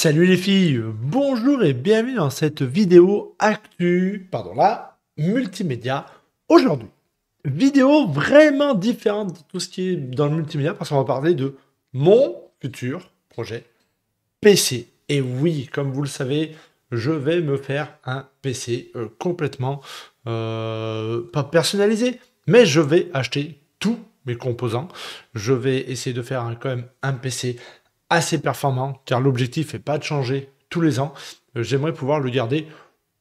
Salut les filles, bonjour et bienvenue dans cette vidéo actu, pardon là, multimédia aujourd'hui. Vidéo vraiment différente de tout ce qui est dans le multimédia parce qu'on va parler de mon futur projet PC. Et oui, comme vous le savez, je vais me faire un PC euh, complètement euh, pas personnalisé, mais je vais acheter tous mes composants. Je vais essayer de faire quand même un PC assez performant, car l'objectif n'est pas de changer tous les ans. Euh, j'aimerais pouvoir le garder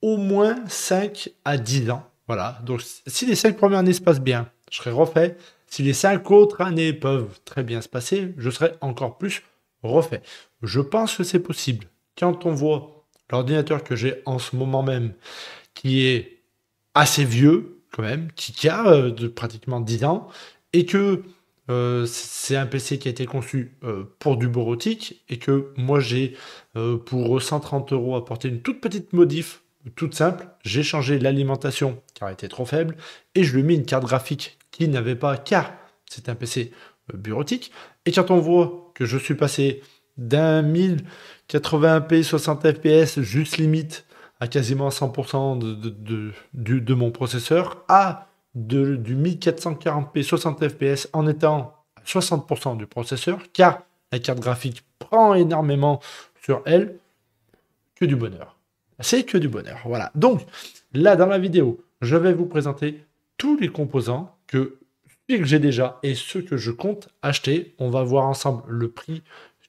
au moins 5 à 10 ans. Voilà, donc si les 5 premières années se passent bien, je serai refait. Si les cinq autres années peuvent très bien se passer, je serai encore plus refait. Je pense que c'est possible. Quand on voit l'ordinateur que j'ai en ce moment même, qui est assez vieux quand même, qui a euh, de pratiquement 10 ans, et que euh, c'est un PC qui a été conçu euh, pour du bureautique, et que moi j'ai euh, pour 130 euros apporté une toute petite modif toute simple. J'ai changé l'alimentation car elle était trop faible et je lui ai mis une carte graphique qui n'avait pas car c'est un PC bureautique. Et quand on voit que je suis passé d'un 1080p 60 fps juste limite à quasiment 100% de, mon processeur à de, du 1440p 60 fps en étant 60% du processeur, car la carte graphique prend énormément sur elle, que du bonheur. C'est que du bonheur. Voilà. Donc, là, dans la vidéo, je vais vous présenter tous les composants que, j'ai déjà et ceux que je compte acheter. On va voir ensemble le prix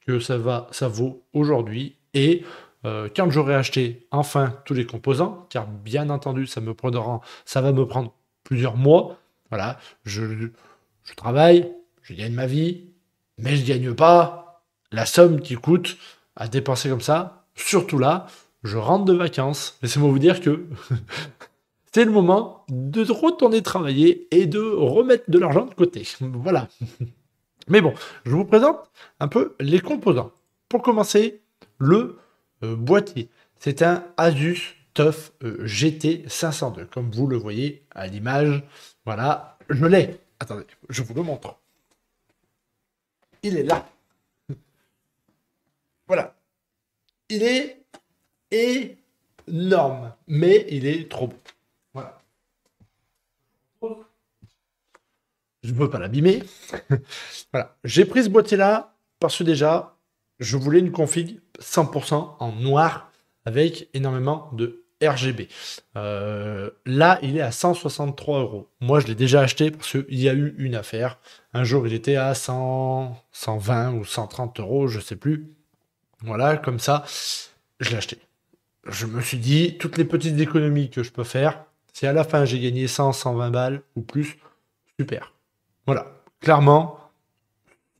que ça, va, ça vaut aujourd'hui et euh, quand j'aurai acheté enfin tous les composants, car bien entendu, ça, me prendra, ça va me prendre plusieurs mois. Voilà, je, travaille, je gagne ma vie, mais je gagne pas la somme qui coûte à dépenser comme ça. Surtout là, je rentre de vacances. Laissez-moi vous dire que c'est le moment de retourner travailler et de remettre de l'argent de côté. Voilà. Mais bon, je vous présente un peu les composants. Pour commencer, le euh, boîtier. C'est un Asus euh, GT 502. Comme vous le voyez à l'image, voilà, je l'ai. Attendez, je vous le montre. Il est là. Voilà. Il est énorme, mais il est trop beau. Voilà. Je ne peux pas l'abîmer. voilà. J'ai pris ce boîtier-là parce que déjà, je voulais une config 100% en noir avec énormément de RGB. Euh, là, il est à 163 euros. Moi, je l'ai déjà acheté parce qu'il y a eu une affaire. Un jour, il était à 120 ou 130 euros, je ne sais plus. Voilà, comme ça, je l'ai acheté. Je me suis dit, toutes les petites économies que je peux faire, si à la fin j'ai gagné 100, 120 balles ou plus, super. Voilà, clairement,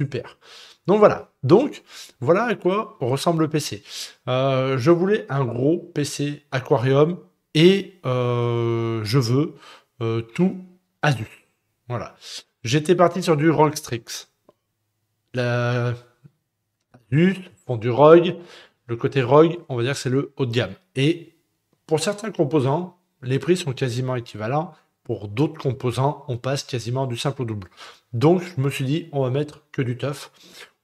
Super. Donc voilà. Donc voilà à quoi ressemble le PC. Euh, je voulais un gros PC aquarium et euh, je veux euh, tout Asus. Voilà. J'étais parti sur du ROG Strix. La... Asus du ROG. Le côté ROG, on va dire que c'est le haut de gamme. Et pour certains composants, les prix sont quasiment équivalents pour d'autres composants, on passe quasiment du simple au double. Donc, je me suis dit, on va mettre que du teuf.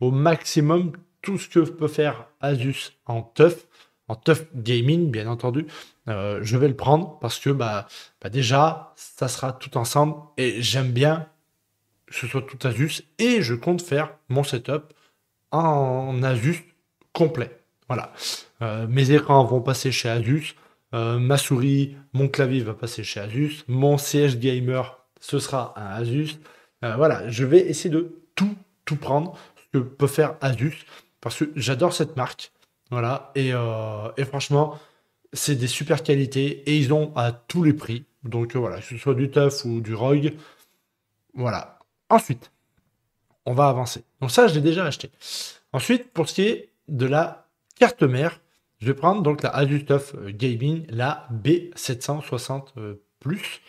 Au maximum, tout ce que peut faire Asus en TUF en tough gaming, bien entendu, euh, je vais le prendre parce que bah, bah, déjà, ça sera tout ensemble et j'aime bien que ce soit tout Asus et je compte faire mon setup en Asus complet. Voilà. Euh, mes écrans vont passer chez Asus, euh, ma souris, mon clavier va passer chez Asus. Mon siège gamer, ce sera un Asus. Euh, voilà, je vais essayer de tout, tout prendre ce que peut faire Asus parce que j'adore cette marque. Voilà, et, euh, franchement, c'est des super qualités et ils ont à tous les prix. Donc voilà, que ce soit du TUF ou du Rogue. Voilà. Ensuite, on va avancer. Donc ça, je l'ai déjà acheté. Ensuite, pour ce qui est de la carte mère, je vais prendre donc la Asus euh, Gaming, la B760 euh, Plus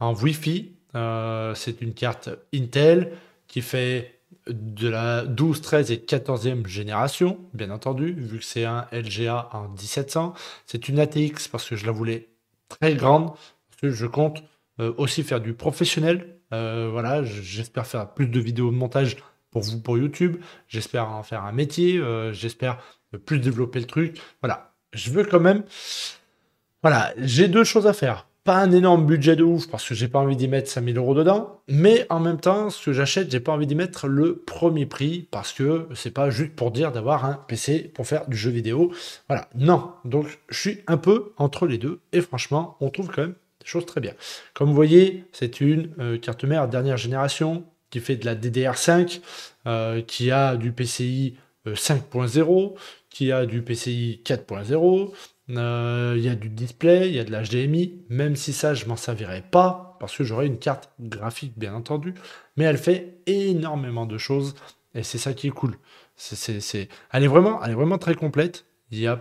en Wi-Fi. Euh, c'est une carte Intel qui fait de la 12, 13 et 14e génération, bien entendu, vu que c'est un LGA en 1700. C'est une ATX parce que je la voulais très grande, parce que je compte aussi faire du professionnel. voilà, j'espère faire plus de vidéos de montage pour vous pour YouTube. J'espère en faire un métier. j'espère plus développer le truc. Voilà, je veux quand même. Voilà, j'ai deux choses à faire. Pas un énorme budget de ouf parce que j'ai pas envie d'y mettre 5000 euros dedans, mais en même temps, ce que j'achète, j'ai pas envie d'y mettre le premier prix parce que c'est pas juste pour dire d'avoir un PC pour faire du jeu vidéo. Voilà, non. Donc, je suis un peu entre les deux et franchement, on trouve quand même des choses très bien. Comme vous voyez, c'est une euh, carte mère dernière génération qui fait de la DDR5, euh, qui a du PCI euh, 5.0, qui a du PCI 4.0, euh, il y a du display, il y a de l'HDMI, même si ça je m'en servirai pas, parce que j'aurai une carte graphique bien entendu, mais elle fait énormément de choses, et c'est ça qui est cool. C'est, c'est, Elle, est vraiment, elle est vraiment très complète, il y a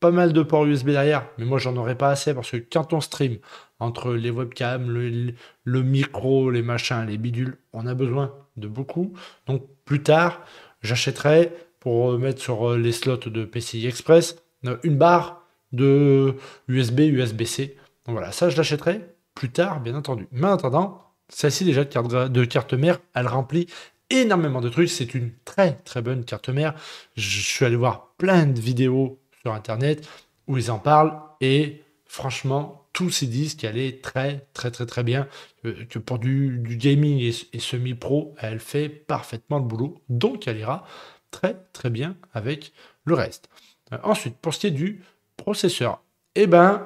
pas mal de ports USB derrière, mais moi j'en aurais pas assez, parce que quand on stream, entre les webcams, le, le micro, les machins, les bidules, on a besoin de beaucoup, donc plus tard j'achèterai pour mettre sur euh, les slots de PCI Express, euh, une barre de USB, USB-C. Donc voilà, ça je l'achèterai plus tard, bien entendu. Mais en attendant, celle-ci déjà de carte, de carte mère, elle remplit énormément de trucs. C'est une très très bonne carte mère. Je suis allé voir plein de vidéos sur internet où ils en parlent et franchement, tous ils disent qu'elle est très très très très bien. Euh, que pour du, gaming et, et semi-pro, elle fait parfaitement le boulot. Donc elle ira très très bien avec le reste. Euh, ensuite, pour ce qui est du processeur, eh ben,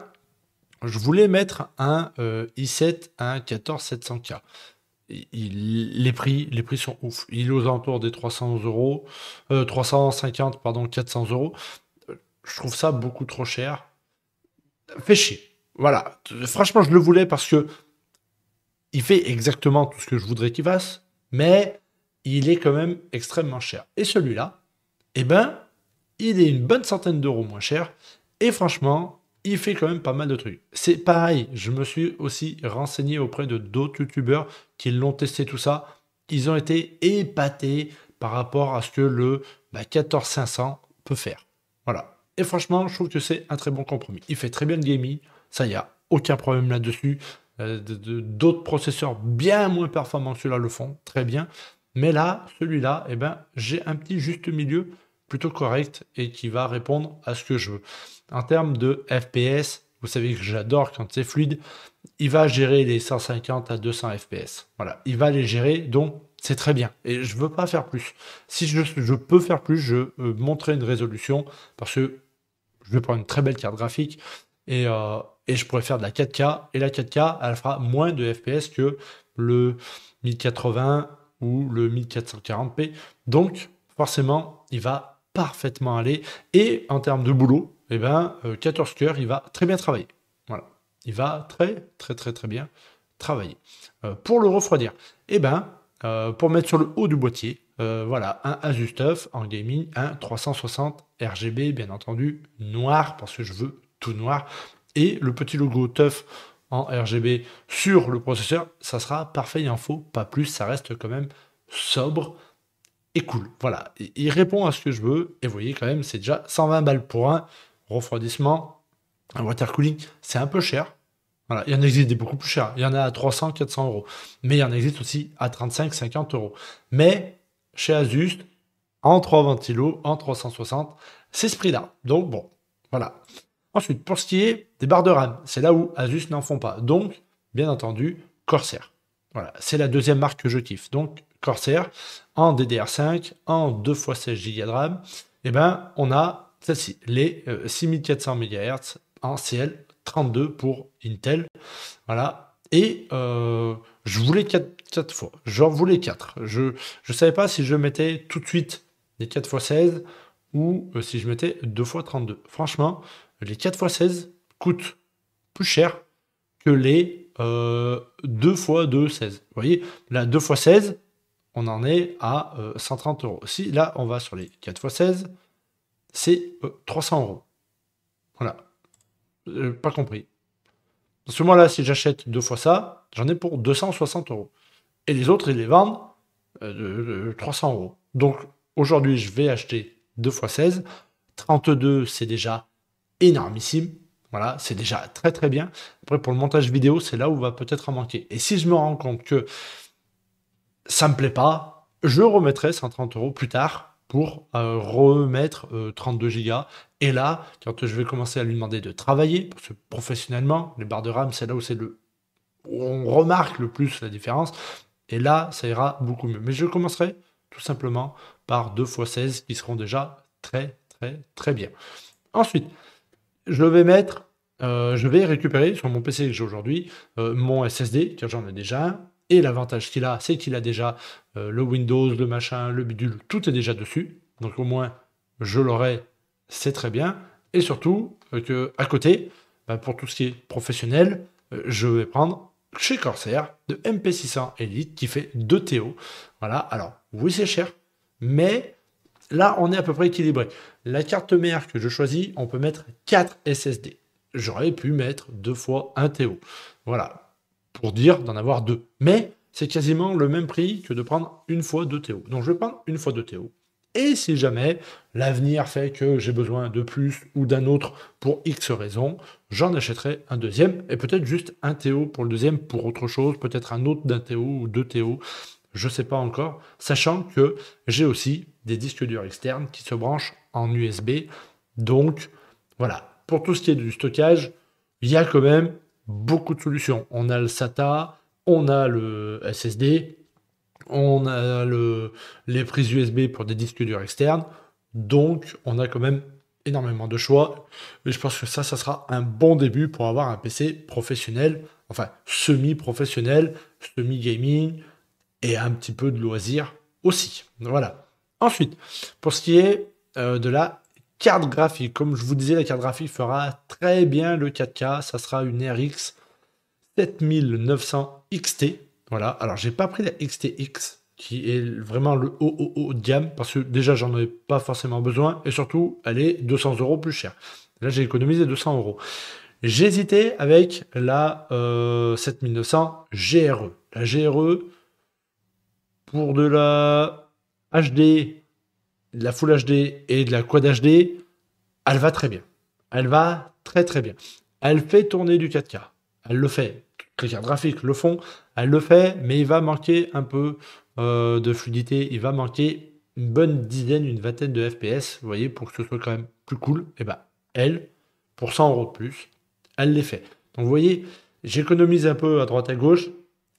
je voulais mettre un euh, i7 un 14700K. les, prix, les prix sont ouf. Il est aux alentours des 300 euros, 350, euh, pardon, 400 euros. Je trouve ça beaucoup trop cher. Fait Voilà. Franchement, je le voulais parce que il fait exactement tout ce que je voudrais qu'il fasse, mais il est quand même extrêmement cher. Et celui-là, eh ben, il est une bonne centaine d'euros moins cher. Et franchement, il fait quand même pas mal de trucs. C'est pareil, je me suis aussi renseigné auprès de d'autres youtubeurs qui l'ont testé tout ça. Ils ont été épatés par rapport à ce que le 14500 bah, peut faire. Voilà. Et franchement, je trouve que c'est un très bon compromis. Il fait très bien le gaming, ça y a aucun problème là-dessus. Euh, d'autres processeurs bien moins performants que là le font très bien. Mais là, celui-là, eh ben, j'ai un petit juste milieu plutôt correct et qui va répondre à ce que je veux. En termes de FPS, vous savez que j'adore quand c'est fluide, il va gérer les 150 à 200 FPS. Voilà, il va les gérer, donc c'est très bien. Et je ne veux pas faire plus. Si je, peux faire plus, je euh, montrerai une résolution parce que je vais prendre une très belle carte graphique et, euh, et je pourrais faire de la 4K. Et la 4K, elle fera moins de FPS que le 1080 le 1440p. Donc, forcément, il va parfaitement aller. Et en termes de boulot, eh ben, 14 euh, coeurs, il va très bien travailler. Voilà. Il va très, très, très, très bien travailler. Euh, pour le refroidir, eh ben, euh, pour mettre sur le haut du boîtier, voilà, un Asus TUF en gaming, un 360 RGB, bien entendu, noir, parce que je veux tout noir. Et le petit logo TUF en RGB sur le processeur, ça sera parfait, il en faut pas plus, ça reste quand même sobre et cool. Voilà, il répond à ce que je veux, et vous voyez quand même, c'est déjà 120 balles pour un refroidissement, un water cooling, c'est un peu cher. Voilà, il y en existe des beaucoup plus chers, il y en a à 300, 400 euros, mais il y en existe aussi à 35, 50 euros. Mais chez Asus, en 3 ventilos, en 360, c'est ce prix-là. Donc bon, voilà. Ensuite, pour ce qui est des barres de RAM, c'est là où Asus n'en font pas. Donc, bien entendu, Corsair. Voilà, c'est la deuxième marque que je kiffe. Donc, Corsair, en DDR5, en 2x16 Go de RAM, eh ben, on a celle-ci, les 6400 euh, MHz en CL32 pour Intel. Voilà. Et euh, je voulais 4, fois. J'en voulais 4. Je ne savais pas si je mettais tout de suite les 4 x 16 ou euh, si je mettais 2 x 32. Franchement, les 4x16 coûtent plus cher que les euh, 2 x 16. Vous voyez, la 2x16, on en est à 130 euh, euros. Si là, on va sur les 4x16, c'est 300 euh, euros. Voilà. Euh, pas compris. Parce que moi, là, si j'achète deux fois ça, j'en ai pour 260 euros. Et les autres, ils les vendent de 300 euros. Donc, aujourd'hui, je vais acheter 2 x 16. 32, c'est déjà énormissime. Voilà, c'est déjà très très bien. Après, pour le montage vidéo, c'est là où va peut-être en manquer. Et si je me rends compte que ça me plaît pas, je remettrai 130 euros plus tard pour euh, remettre 32 euh, gigas. Et là, quand je vais commencer à lui demander de travailler, parce que professionnellement, les barres de RAM, c'est là où c'est le où on remarque le plus la différence. Et là, ça ira beaucoup mieux. Mais je commencerai tout simplement par 2 x 16 qui seront déjà très très très bien. Ensuite, je vais mettre, euh, je vais récupérer sur mon PC que j'ai aujourd'hui euh, mon SSD, car j'en ai déjà un, et l'avantage qu'il a, c'est qu'il a déjà euh, le Windows, le machin, le bidule, tout est déjà dessus, donc au moins je l'aurai, c'est très bien, et surtout que à côté, bah, pour tout ce qui est professionnel, je vais prendre chez Corsair de MP600 Elite qui fait 2 TO. Voilà, alors oui c'est cher, mais Là, on est à peu près équilibré. La carte mère que je choisis, on peut mettre 4 SSD. J'aurais pu mettre deux fois un TO. Voilà, pour dire d'en avoir deux. Mais c'est quasiment le même prix que de prendre une fois deux TO. Donc je vais prendre une fois 2 TO. Et si jamais l'avenir fait que j'ai besoin de plus ou d'un autre pour X raison, j'en achèterai un deuxième et peut-être juste un TO pour le deuxième pour autre chose, peut-être un autre d'un TO ou deux TO. Je ne sais pas encore, sachant que j'ai aussi des disques durs externes qui se branchent en USB. Donc voilà, pour tout ce qui est du stockage, il y a quand même beaucoup de solutions. On a le SATA, on a le SSD, on a les prises USB pour des disques durs externes. Donc on a quand même énormément de choix. Et je pense que ça, ça sera un bon début pour avoir un PC professionnel, enfin semi-professionnel, semi-gaming, et un petit peu de loisirs aussi. Voilà. Ensuite, pour ce qui est euh, de la carte graphique, comme je vous disais, la carte graphique fera très bien le 4K. Ça sera une RX 7900 XT. Voilà. Alors, j'ai pas pris la XTX qui est vraiment le haut, haut, haut de gamme parce que déjà, j'en avais pas forcément besoin et surtout, elle est 200 euros plus chère. Là, j'ai économisé 200 euros. J'hésitais avec la 7900 euh, GRE. La GRE, pour de la HD, de la Full HD et de la Quad HD, elle va très bien. Elle va très très bien. Elle fait tourner du 4K. Elle le fait. Les graphiques le font. Elle le fait, mais il va manquer un peu euh, de fluidité. Il va manquer une bonne dizaine, une vingtaine de FPS, vous voyez, pour que ce soit quand même plus cool. Et eh ben, elle, pour 100 euros de plus, elle les fait. Donc vous voyez, j'économise un peu à droite à gauche,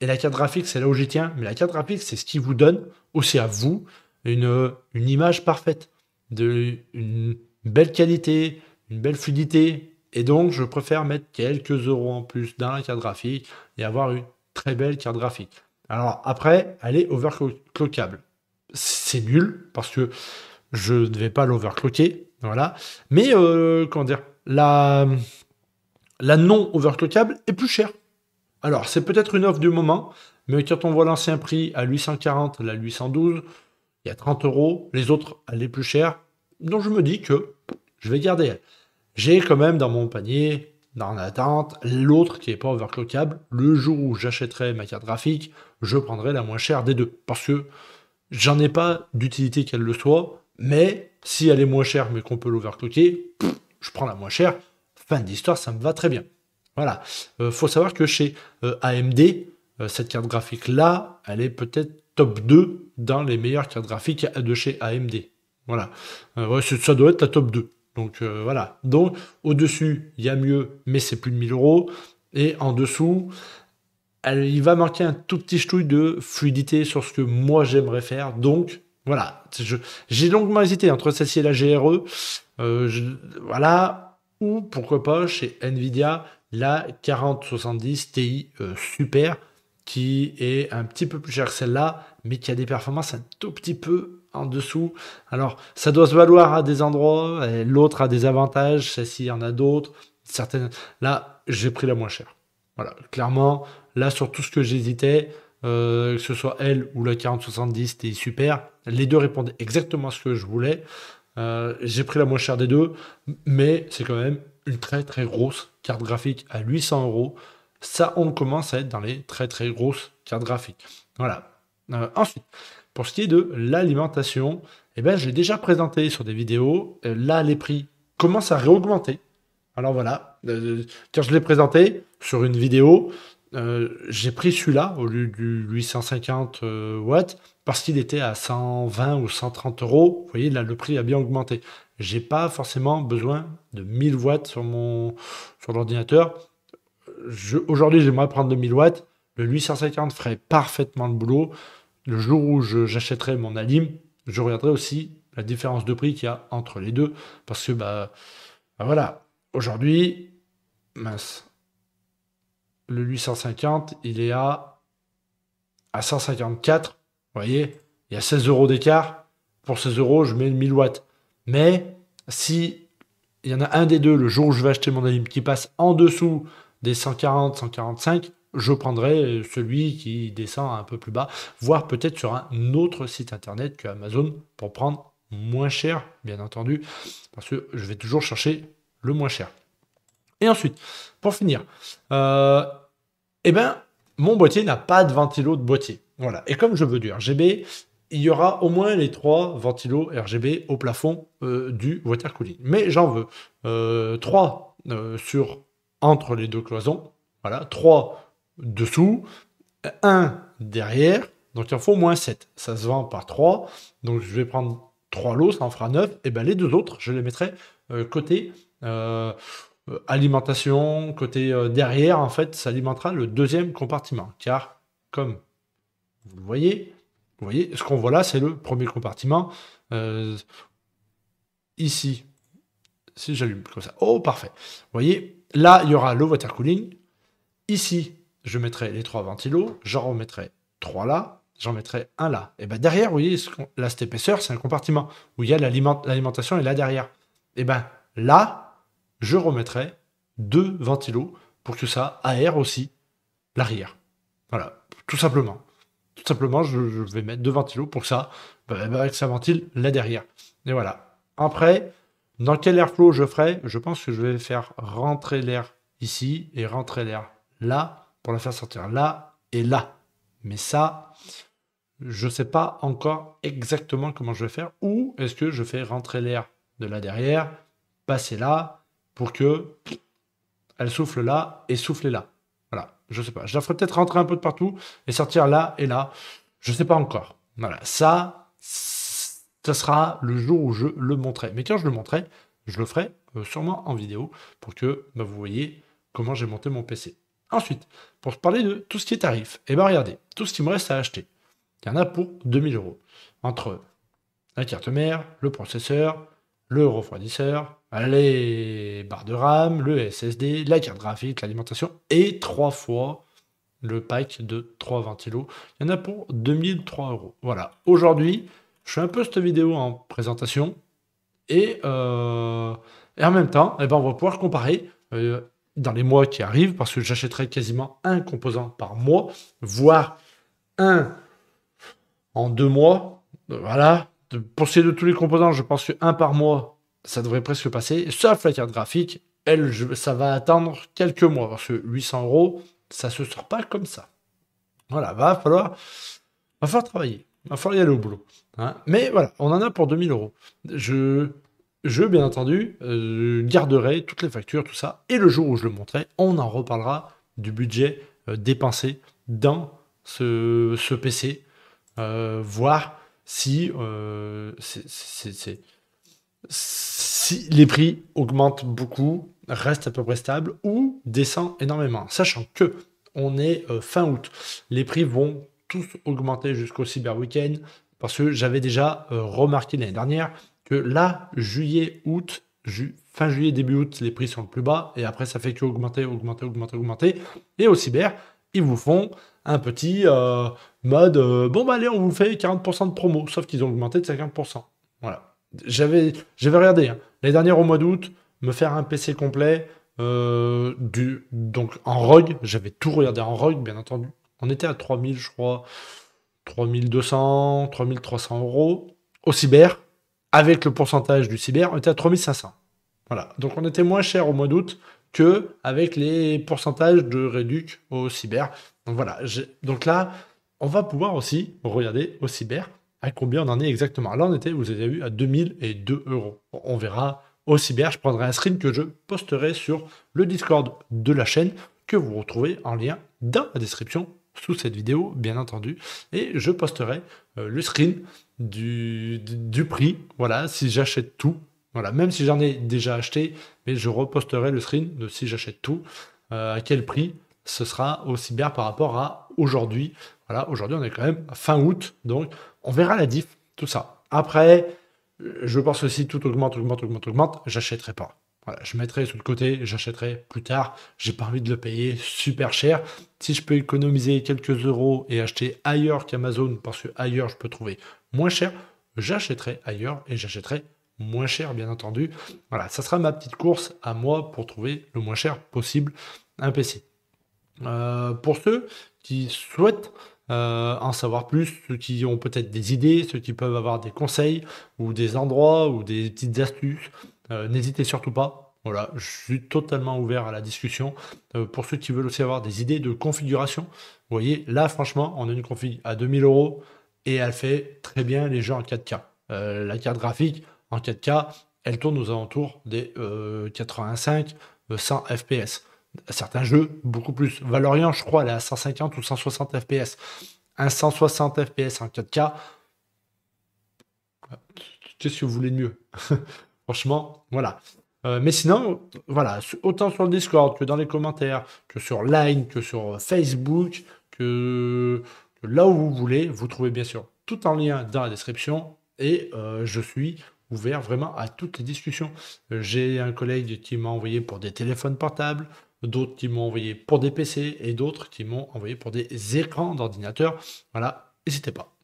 et la carte graphique, c'est là où j'y tiens. Mais la carte graphique, c'est ce qui vous donne, aussi à vous, une, une image parfaite, de, une belle qualité, une belle fluidité. Et donc, je préfère mettre quelques euros en plus dans la carte graphique et avoir une très belle carte graphique. Alors après, elle est overclockable. C'est nul parce que je ne vais pas l'overclocker. Voilà. Mais, euh, comment dire, la, la non overclockable est plus chère. Alors, c'est peut-être une offre du moment, mais quand on voit l'ancien prix à 840, la 812, il y a 30 euros, les autres, les plus chères, donc je me dis que je vais garder. J'ai quand même dans mon panier, dans l'attente, l'autre qui n'est pas overclockable. Le jour où j'achèterai ma carte graphique, je prendrai la moins chère des deux. Parce que j'en ai pas d'utilité qu'elle le soit, mais si elle est moins chère mais qu'on peut l'overclocker, je prends la moins chère. Fin d'histoire, ça me va très bien. Voilà. Il euh, faut savoir que chez euh, AMD, euh, cette carte graphique-là, elle est peut-être top 2 dans les meilleures cartes graphiques de chez AMD. Voilà. ça doit être la top 2. Donc voilà. Donc au-dessus, il y a mieux, mais c'est plus de 1000 euros. Et en dessous, il va manquer un tout petit ch'touille de fluidité sur ce que moi j'aimerais faire. Donc voilà. J'ai longuement hésité entre celle-ci et la GRE. voilà. Ou pourquoi pas chez Nvidia la 4070 Ti euh, Super, qui est un petit peu plus chère que celle-là, mais qui a des performances un tout petit peu en dessous. Alors, ça doit se valoir à des endroits, l'autre a des avantages, celle-ci en a d'autres. Certaines... Là, j'ai pris la moins chère. Voilà, clairement, là, sur tout ce que j'hésitais, euh, que ce soit elle ou la 4070 Ti Super, les deux répondaient exactement ce que je voulais. Euh, j'ai pris la moins chère des deux, mais c'est quand même une très très grosse carte graphique à 800 euros. Ça, on commence à être dans les très très grosses cartes graphiques. Voilà. Euh, ensuite, pour ce qui est de l'alimentation, et eh ben, je l'ai déjà présenté sur des vidéos. Euh, là, les prix commencent à réaugmenter. Alors voilà, euh, je l'ai présenté sur une vidéo, j'ai pris celui-là au lieu du 850 watts parce qu'il était à 120 ou 130 euros. Vous voyez, là, le prix a bien augmenté j'ai pas forcément besoin de 1000 watts sur mon sur l'ordinateur. Aujourd'hui, j'aimerais prendre 2000 watts. Le 850 ferait parfaitement le boulot. Le jour où j'achèterai mon Alim, je regarderai aussi la différence de prix qu'il y a entre les deux. Parce que, bah, bah voilà, aujourd'hui, mince, le 850, il est à, à 154. Vous voyez, il y a 16 euros d'écart. Pour 16 euros, je mets 1000 watts. Mais si il y en a un des deux le jour où je vais acheter mon anime qui passe en dessous des 140, 145, je prendrai celui qui descend un peu plus bas, voire peut-être sur un autre site internet que Amazon pour prendre moins cher, bien entendu, parce que je vais toujours chercher le moins cher. Et ensuite, pour finir, euh, eh ben, mon boîtier n'a pas de ventilo de boîtier. Voilà. Et comme je veux du RGB, il y aura au moins les trois ventilos RGB au plafond euh, du water cooling. Mais j'en veux euh, trois euh, sur entre les deux cloisons, voilà, trois dessous, un derrière, donc il en faut au moins 7. Ça se vend par trois, donc je vais prendre trois lots, ça en fera 9, et eh bien les deux autres, je les mettrai côté alimentation, côté derrière, en fait, ça alimentera le deuxième compartiment, car comme vous le voyez, vous voyez, ce qu'on voit là, c'est le premier compartiment. Euh, ici, si j'allume comme ça, oh parfait. Vous voyez, là, il y aura l'eau water cooling. Ici, je mettrai les trois ventilos, j'en remettrai trois là, j'en mettrai un là. Et ben derrière, vous voyez, là, cette épaisseur, c'est un compartiment où il y a l'alimentation et là derrière. Et ben là, je remettrai deux ventilos pour que ça aère aussi l'arrière. Voilà, tout simplement tout simplement, je, vais mettre deux ventilos pour que ça, avec bah, bah, sa ventile là derrière. Et voilà. Après, dans quel airflow je ferai Je pense que je vais faire rentrer l'air ici et rentrer l'air là pour la faire sortir là et là. Mais ça, je ne sais pas encore exactement comment je vais faire. Ou est-ce que je fais rentrer l'air de là derrière, passer là pour que elle souffle là et souffler là. Voilà, je sais pas. Je la ferai peut-être rentrer un peu de partout et sortir là et là. Je sais pas encore. Voilà, ça, ça sera le jour où je le montrerai. Mais quand je le montrerai, je le ferai euh, sûrement en vidéo pour que bah, vous voyez comment j'ai monté mon PC. Ensuite, pour parler de tout ce qui est tarif, et eh bien regardez, tout ce qui me reste à acheter, il y en a pour 2000 euros. Entre la carte mère, le processeur, le refroidisseur, les barres de RAM, le SSD, la carte graphique, l'alimentation et trois fois le pack de trois ventilos. Il y en a pour 2003 euros. Voilà. Aujourd'hui, je fais un peu cette vidéo en présentation et, euh, en même temps, eh ben, on va pouvoir comparer euh, dans les mois qui arrivent parce que j'achèterai quasiment un composant par mois, voire un en deux mois. Voilà, pour ce qui de tous les composants, je pense que un par mois, ça devrait presque passer. Sauf la carte graphique, elle, ça va attendre quelques mois. Parce que 800 euros, ça se sort pas comme ça. Voilà, va falloir, va falloir travailler. Va falloir y aller au boulot. Hein. Mais voilà, on en a pour 2000 euros. Je, je bien entendu, euh, garderai toutes les factures, tout ça. Et le jour où je le montrerai, on en reparlera du budget euh, dépensé dans ce, PC. Euh, voire euh, si, les prix augmentent beaucoup, restent à peu près stables ou descendent énormément. Sachant que on est euh, fin août, les prix vont tous augmenter jusqu'au cyber week-end parce que j'avais déjà euh, remarqué l'année dernière que là, juillet, août, fin juillet, début août, les prix sont le plus bas et après ça fait que augmenter, augmenter, augmenter, augmenter. Et au cyber, ils vous font un petit euh, mode euh, bon bah allez on vous fait 40% de promo, sauf qu'ils ont augmenté de 50%. Voilà. J'avais j'avais regardé hein. les l'année au mois d'août me faire un PC complet euh, du donc en rogue j'avais tout regardé en rogue bien entendu. On était à 3000 je crois 3200 3300 euros au cyber avec le pourcentage du cyber on était à 3500. Voilà. Donc on était moins cher au mois d'août que avec les pourcentages de réduc au cyber. Donc voilà, donc là, on va pouvoir aussi regarder au cyber à combien on en est exactement. Là, on était, vous avez vu, à 2002 euros. On verra au cyber. Je prendrai un screen que je posterai sur le Discord de la chaîne que vous retrouvez en lien dans la description sous cette vidéo, bien entendu. Et je posterai euh, le screen du prix. Voilà, si j'achète tout voilà, même si j'en ai déjà acheté, mais je reposterai le screen de si j'achète tout, euh, à quel prix ce sera aussi bien par rapport à aujourd'hui. Voilà, aujourd'hui on est quand même fin août, donc on verra la diff, tout ça. Après, je pense aussi si tout augmente, augmente, augmente, augmente, j'achèterai pas. Voilà, je mettrai sur le côté, j'achèterai plus tard. J'ai pas envie de le payer super cher. Si je peux économiser quelques euros et acheter ailleurs qu'Amazon, parce que ailleurs je peux trouver moins cher, j'achèterai ailleurs et j'achèterai moins cher, bien entendu. Voilà, ça sera ma petite course à moi pour trouver le moins cher possible un PC. Euh, pour ceux qui souhaitent euh, en savoir plus, ceux qui ont peut-être des idées, ceux qui peuvent avoir des conseils ou des endroits ou des petites astuces, euh, n'hésitez surtout pas. Voilà, je suis totalement ouvert à la discussion. pour ceux qui veulent aussi avoir des idées de configuration, vous voyez, là franchement, on a une config à 2000 euros et elle fait très bien les jeux en 4K. la carte graphique, en 4K, elle tourne aux alentours des 85, 100 FPS. Certains jeux, beaucoup plus. Valorant, je crois, elle est à 150 ou 160 FPS. Un 160 FPS en 4K, qu'est-ce que vous voulez de mieux Franchement, voilà. Euh, mais sinon, voilà, autant sur le Discord que dans les commentaires, que sur Line, que sur euh, Facebook, que, là où vous voulez, vous trouvez bien sûr tout en lien dans la description. Et euh, je suis ouvert vraiment à toutes les discussions. Euh, j'ai un collègue qui m'a envoyé pour des téléphones portables, d'autres qui m'ont envoyé pour des PC et d'autres qui m'ont envoyé pour des écrans d'ordinateur. Voilà, n'hésitez pas.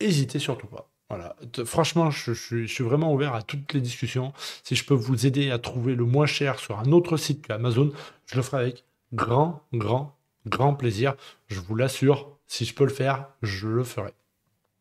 N'hésitez surtout pas. Voilà. Franchement, je, suis vraiment ouvert à toutes les discussions. Si je peux vous aider à trouver le moins cher sur un autre site que Amazon, je le ferai avec grand, grand, grand plaisir. Je vous l'assure, si je peux le faire, je le ferai.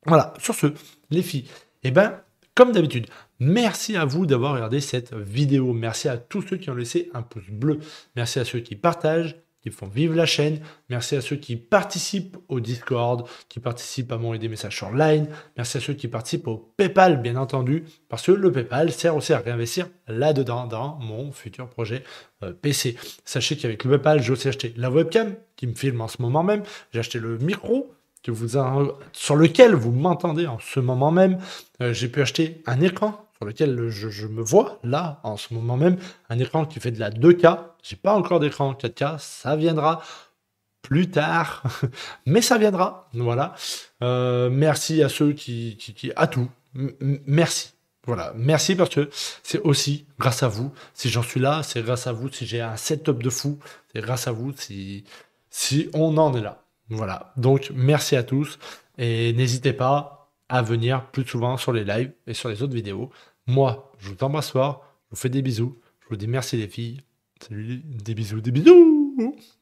Voilà, sur ce, les filles, eh ben, comme d'habitude, merci à vous d'avoir regardé cette vidéo. Merci à tous ceux qui ont laissé un pouce bleu. Merci à ceux qui partagent, qui font vivre la chaîne. Merci à ceux qui participent au Discord, qui participent à mon des messages online. Merci à ceux qui participent au PayPal, bien entendu, parce que le PayPal sert aussi à réinvestir là-dedans, dans mon futur projet euh, PC. Sachez qu'avec le PayPal, j'ai aussi acheté la webcam qui me filme en ce moment même. J'ai acheté le micro sur lequel vous m'entendez en ce moment même. Euh, j'ai pu acheter un écran sur lequel je, me vois là en ce moment même, un écran qui fait de la 2K. J'ai pas encore d'écran 4K, ça viendra plus tard, mais ça viendra. Voilà. Euh, merci à ceux qui, à tout. merci. Voilà, merci parce que c'est aussi grâce à vous. Si j'en suis là, c'est grâce à vous. Si j'ai un setup de fou, c'est grâce à vous. Si, si on en est là. Voilà. Donc, merci à tous et n'hésitez pas à venir plus souvent sur les lives et sur les autres vidéos. Moi, je vous embrasse fort, je vous fais des bisous, je vous dis merci les filles. Salut, des bisous, des bisous